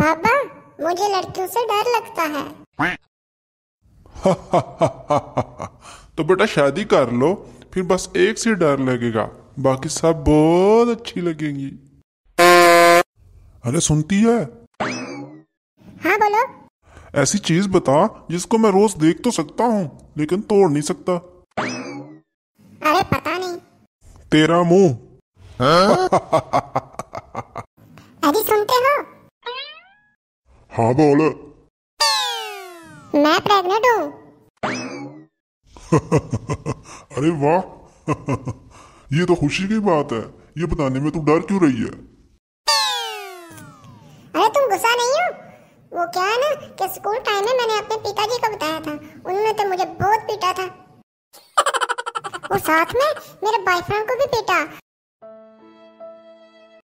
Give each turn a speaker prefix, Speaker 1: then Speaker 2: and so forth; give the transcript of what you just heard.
Speaker 1: बाबा मुझे लड़कियों से डर लगता है
Speaker 2: तो बेटा शादी कर लो फिर बस एक से डर लगेगा बाकी सब बहुत अच्छी लगेंगी अरे सुनती है हाँ बोलो ऐसी चीज बता जिसको मैं रोज देख तो सकता हूँ लेकिन तोड़ नहीं सकता अरे पता नहीं तेरा मुंह अरे
Speaker 3: सुनते हो
Speaker 4: हाँ बोल
Speaker 3: मैं प्रेग्नेंट हूँ
Speaker 4: अरे वाह ये तो खुशी की बात है ये बताने में तू डर क्यों रही है अरे
Speaker 1: तुम गुस्सा नहीं हो वो क्या है ना कि स्कूल टाइम में मैंने अपने पिताजी को बताया था उन्होंने तो
Speaker 3: मुझे बहुत पीटा था और साथ में मेरे बॉयफ्रेंड को भी पीटा